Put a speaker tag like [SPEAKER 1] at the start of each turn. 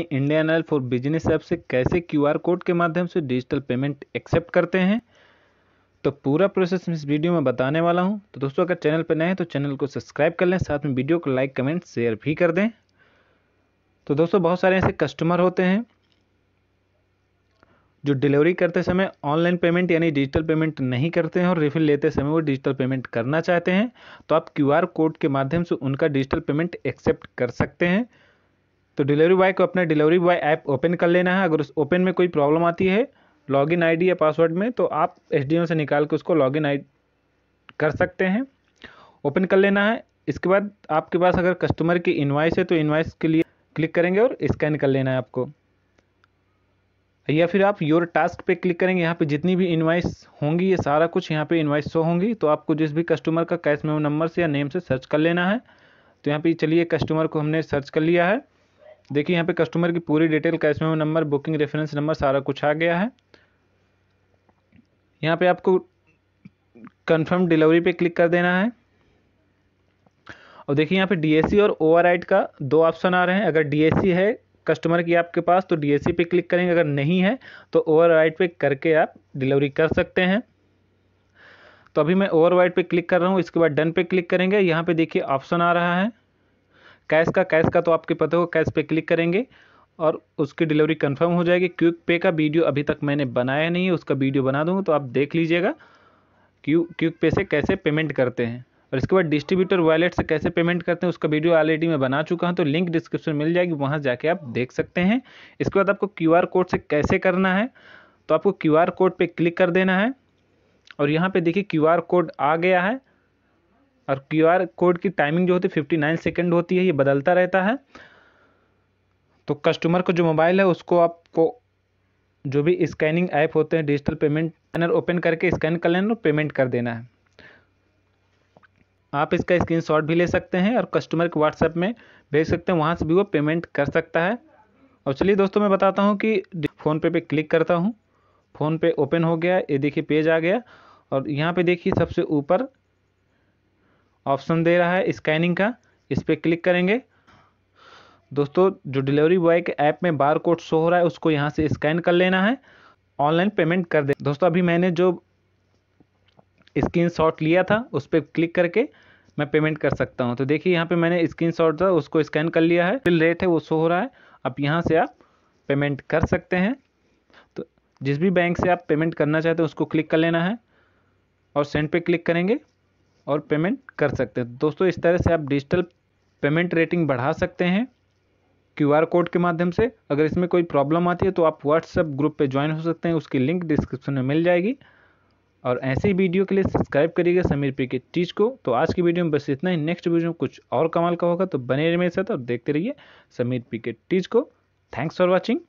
[SPEAKER 1] Indian oil for business app से कैसे QR code के माध्यम से डिजिटल पेमेंट एक्सेप्ट करते हैं तो पूरा प्रोसेस मैं इस वीडियो में बताने वाला हूं तो दोस्तों अगर चैनल पर नए हैं तो चैनल को सब्सक्राइब कर लें साथ में वीडियो को लाइक कमेंट शेयर भी कर दें तो दोस्तों बहुत सारे ऐसे कस्टमर होते हैं जो डिलीवरी करते समय ऑनलाइन पेमेंट यानी डिजिटल पेमेंट नहीं करते हैं और रिफिल लेते समय वो डिजिटल पेमेंट करना चाहते हैं तो आप क्यूआर कोड के माध्यम से उनका डिजिटल पेमेंट एक्सेप्ट कर सकते हैं तो डिलीवरी बॉय को अपना डिलीवरी बॉय ऐप ओपन कर लेना है अगर उस ओपन में कोई प्रॉब्लम आती है लॉगिन आईडी या पासवर्ड में तो आप एस से निकाल के उसको लॉगिन आई कर सकते हैं ओपन कर लेना है इसके बाद आपके पास अगर कस्टमर की इन्वाइस है तो इन्वाइस के लिए क्लिक करेंगे और स्कैन कर लेना है आपको या फिर आप योर टास्क पे क्लिक करेंगे यहाँ पे जितनी भी इन्वाइस होंगी ये सारा कुछ यहाँ पे इन्वाइस शो होंगी तो आपको जिस भी कस्टमर का कैश मेमो नंबर से या नेम से सर्च कर लेना है तो यहाँ पे चलिए कस्टमर को हमने सर्च कर लिया है देखिए यहाँ पे कस्टमर की पूरी detail cash memo number booking reference number सारा कुछ आ गया है यहाँ पे आपको कंफर्म डिलीवरी पे क्लिक कर देना है और देखिए यहाँ पे डीएससी और ओवरराइड का दो ऑप्शन आ रहे हैं अगर डीएससी है कस्टमर की आपके पास तो डीएससी पे क्लिक करेंगे अगर नहीं है तो ओवरराइड पे करके आप डिलीवरी कर सकते हैं तो अभी मैं ओवरराइड पे क्लिक कर रहा हूँ इसके बाद डन पे क्लिक करेंगे यहाँ पे देखिए ऑप्शन आ रहा है कैश का कैश का तो आपके पता होगा कैश पे क्लिक करेंगे और उसकी डिलीवरी कंफर्म हो जाएगी क्यूक पे का वीडियो अभी तक मैंने बनाया नहीं है उसका वीडियो बना दूँगा तो आप देख लीजिएगा क्यू क्यूक पे से कैसे पेमेंट करते हैं और इसके बाद डिस्ट्रीब्यूटर वॉलेट से कैसे पेमेंट करते हैं उसका वीडियो ऑलरेडी मैं बना चुका हूँ तो लिंक डिस्क्रिप्शन मिल जाएगी वहाँ जाके आप देख सकते हैं इसके बाद आपको क्यू कोड से कैसे करना है तो आपको क्यू कोड पर क्लिक कर देना है और यहाँ पर देखिए क्यू कोड आ गया है और क्यू आर कोड की टाइमिंग जो होती है फिफ्टी नाइन सेकेंड होती है ये बदलता रहता है तो कस्टमर को जो मोबाइल है उसको आपको जो भी स्कैनिंग ऐप होते हैं डिजिटल पेमेंट स्कैनर ओपन करके स्कैन कर लेना और पेमेंट कर देना है आप इसका स्क्रीन भी ले सकते हैं और कस्टमर के व्हाट्सएप में भेज सकते हैं वहाँ से भी वो पेमेंट कर सकता है और चलिए दोस्तों मैं बताता हूँ कि फ़ोनपे पर क्लिक करता हूँ फ़ोनपे ओपन हो गया ये देखिए पेज आ गया और यहाँ पे देखिए सबसे ऊपर ऑप्शन दे रहा है स्कैनिंग का इस पर क्लिक करेंगे दोस्तों जो डिलीवरी बॉय के ऐप में बार कोड शो हो रहा है उसको यहाँ से स्कैन कर लेना है ऑनलाइन पेमेंट कर दे दोस्तों अभी मैंने जो स्क्रीन शॉट लिया था उस पर क्लिक करके मैं पेमेंट कर सकता हूँ तो देखिए यहाँ पे मैंने स्क्रीन शॉट था उसको स्कैन कर लिया है बिल रेट है वो शो हो रहा है अब यहाँ से आप पेमेंट कर सकते हैं तो जिस भी बैंक से आप पेमेंट करना चाहते हैं उसको क्लिक कर लेना है और सेंड पे क्लिक करेंगे और पेमेंट कर सकते हैं दोस्तों इस तरह से आप डिजिटल पेमेंट रेटिंग बढ़ा सकते हैं क्यू आर कोड के माध्यम से अगर इसमें कोई प्रॉब्लम आती है तो आप व्हाट्सएप ग्रुप पे ज्वाइन हो सकते हैं उसकी लिंक डिस्क्रिप्शन में मिल जाएगी और ऐसे ही वीडियो के लिए सब्सक्राइब करिएगा समीर पी के टीच को तो आज की वीडियो में बस इतना ही नेक्स्ट वीडियो में कुछ और कमाल का होगा तो बने रहिए मेरे साथ और देखते रहिए समीर पी के टीच को थैंक्स फॉर वॉचिंग